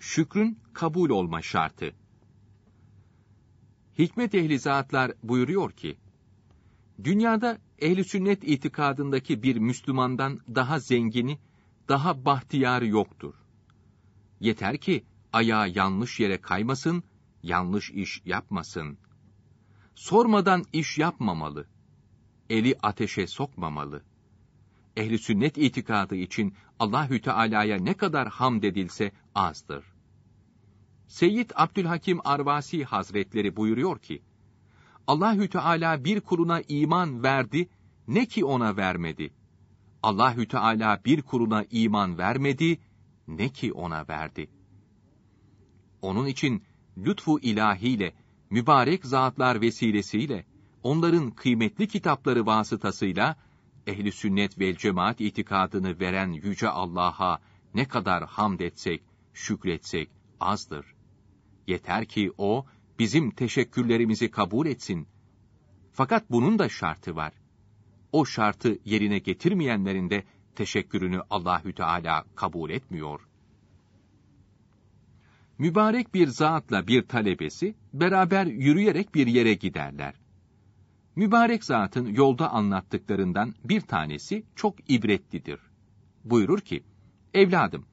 şükrün kabul olma şartı. Hikmet ehli zatlar buyuruyor ki, Dünyada ehli sünnet itikadındaki bir Müslümandan daha zengini, daha bahtiyarı yoktur. Yeter ki ayağı yanlış yere kaymasın, yanlış iş yapmasın. Sormadan iş yapmamalı. Eli ateşe sokmamalı ehli sünnet itikadı için Allahü Teala'ya ne kadar hamd edilse azdır. Seyyid Abdülhakim Arvasi Hazretleri buyuruyor ki: Allahü Teala bir kuluna iman verdi ne ki ona vermedi. Allahü Teala bir kuluna iman vermedi ne ki ona verdi. Onun için lütfu ilahiyle, mübarek zatlar vesilesiyle, onların kıymetli kitapları vasıtasıyla ehli sünnet ve cemaat itikadını veren yüce Allah'a ne kadar hamd etsek, şükretsek azdır. Yeter ki o bizim teşekkürlerimizi kabul etsin. Fakat bunun da şartı var. O şartı yerine getirmeyenlerin de teşekkürünü Allahü Teala kabul etmiyor. Mübarek bir zatla bir talebesi beraber yürüyerek bir yere giderler. Mübarek zatın yolda anlattıklarından bir tanesi çok ibretlidir. Buyurur ki, Evladım,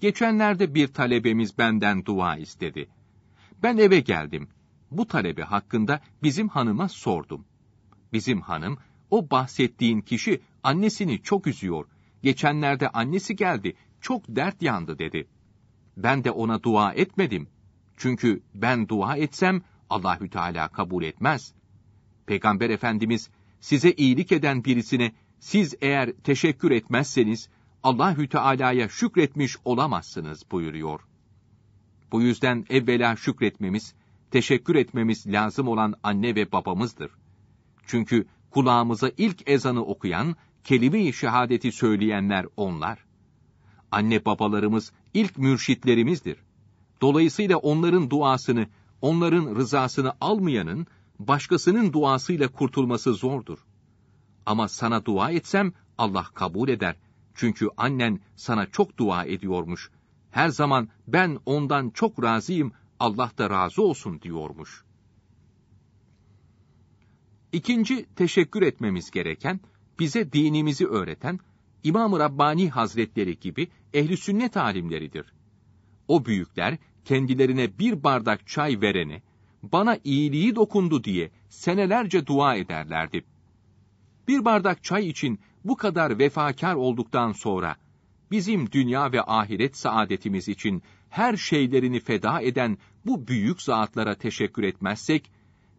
geçenlerde bir talebemiz benden dua istedi. Ben eve geldim. Bu talebi hakkında bizim hanıma sordum. Bizim hanım, o bahsettiğin kişi annesini çok üzüyor. Geçenlerde annesi geldi, çok dert yandı dedi. Ben de ona dua etmedim. Çünkü ben dua etsem Allahü Teala kabul etmez. Peygamber Efendimiz size iyilik eden birisine siz eğer teşekkür etmezseniz Allahü Teala'ya şükretmiş olamazsınız buyuruyor. Bu yüzden evvela şükretmemiz, teşekkür etmemiz lazım olan anne ve babamızdır. Çünkü kulağımıza ilk ezanı okuyan, kelime-i şehadeti söyleyenler onlar. Anne babalarımız ilk mürşitlerimizdir. Dolayısıyla onların duasını, onların rızasını almayanın başkasının duasıyla kurtulması zordur. Ama sana dua etsem Allah kabul eder. Çünkü annen sana çok dua ediyormuş. Her zaman ben ondan çok razıyım, Allah da razı olsun diyormuş. İkinci teşekkür etmemiz gereken, bize dinimizi öğreten, İmam-ı Rabbani Hazretleri gibi ehli sünnet alimleridir. O büyükler kendilerine bir bardak çay verene, bana iyiliği dokundu diye senelerce dua ederlerdi. Bir bardak çay için bu kadar vefakar olduktan sonra, bizim dünya ve ahiret saadetimiz için her şeylerini feda eden bu büyük zatlara teşekkür etmezsek,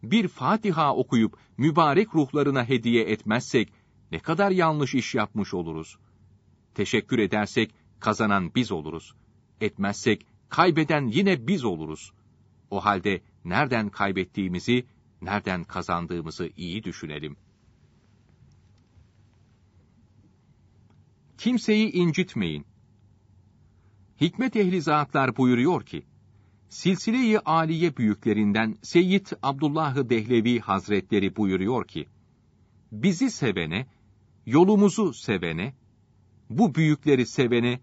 bir Fatiha okuyup mübarek ruhlarına hediye etmezsek, ne kadar yanlış iş yapmış oluruz. Teşekkür edersek kazanan biz oluruz. Etmezsek kaybeden yine biz oluruz. O halde nereden kaybettiğimizi, nereden kazandığımızı iyi düşünelim. Kimseyi incitmeyin. Hikmet ehli zatlar buyuruyor ki, Silsile-i Aliye büyüklerinden Seyyid Abdullah Dehlevi Hazretleri buyuruyor ki, bizi sevene, yolumuzu sevene, bu büyükleri sevene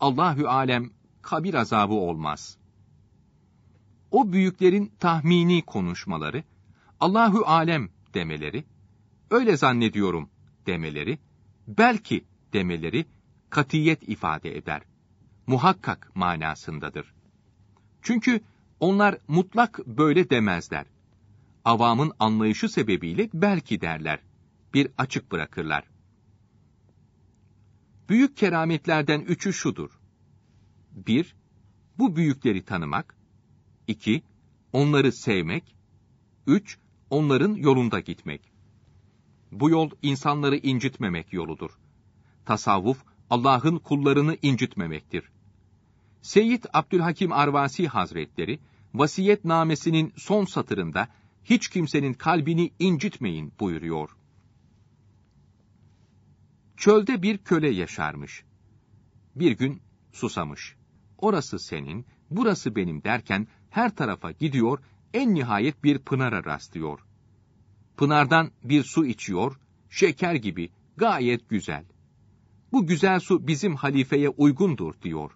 Allahü alem kabir azabı olmaz o büyüklerin tahmini konuşmaları, Allahu alem demeleri, öyle zannediyorum demeleri, belki demeleri katiyet ifade eder. Muhakkak manasındadır. Çünkü onlar mutlak böyle demezler. Avamın anlayışı sebebiyle belki derler. Bir açık bırakırlar. Büyük kerametlerden üçü şudur. 1. Bu büyükleri tanımak. 2. Onları sevmek. 3. Onların yolunda gitmek. Bu yol insanları incitmemek yoludur. Tasavvuf, Allah'ın kullarını incitmemektir. Seyyid Abdülhakim Arvasi Hazretleri, vasiyet namesinin son satırında, hiç kimsenin kalbini incitmeyin buyuruyor. Çölde bir köle yaşarmış. Bir gün susamış. Orası senin, burası benim derken her tarafa gidiyor, en nihayet bir pınara rastlıyor. Pınardan bir su içiyor, şeker gibi, gayet güzel. Bu güzel su bizim halifeye uygundur diyor.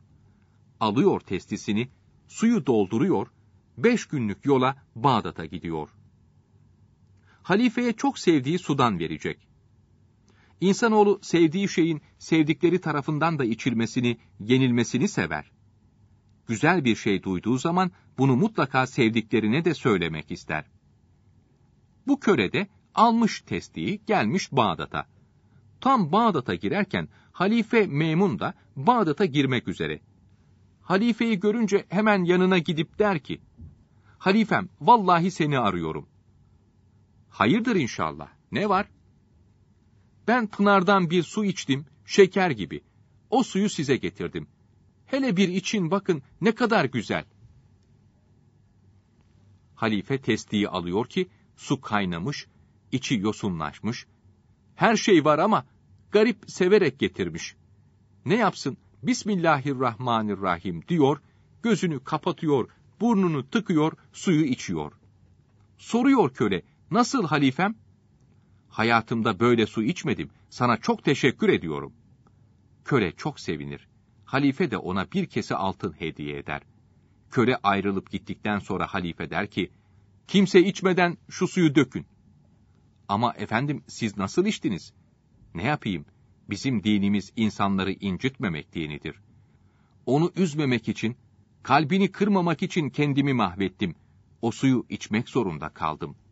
Alıyor testisini, suyu dolduruyor, beş günlük yola Bağdat'a gidiyor. Halifeye çok sevdiği sudan verecek. İnsanoğlu sevdiği şeyin sevdikleri tarafından da içilmesini, yenilmesini sever güzel bir şey duyduğu zaman bunu mutlaka sevdiklerine de söylemek ister. Bu körede almış testiyi gelmiş Bağdat'a. Tam Bağdat'a girerken Halife Memun da Bağdat'a girmek üzere. Halifeyi görünce hemen yanına gidip der ki, Halifem vallahi seni arıyorum. Hayırdır inşallah, ne var? Ben pınardan bir su içtim, şeker gibi. O suyu size getirdim. Hele bir için bakın ne kadar güzel. Halife testiyi alıyor ki su kaynamış, içi yosunlaşmış. Her şey var ama garip severek getirmiş. Ne yapsın? Bismillahirrahmanirrahim diyor, gözünü kapatıyor, burnunu tıkıyor, suyu içiyor. Soruyor köle, nasıl halifem? Hayatımda böyle su içmedim, sana çok teşekkür ediyorum. Köle çok sevinir halife de ona bir kese altın hediye eder. Köle ayrılıp gittikten sonra halife der ki, kimse içmeden şu suyu dökün. Ama efendim siz nasıl içtiniz? Ne yapayım? Bizim dinimiz insanları incitmemek dinidir. Onu üzmemek için, kalbini kırmamak için kendimi mahvettim. O suyu içmek zorunda kaldım.''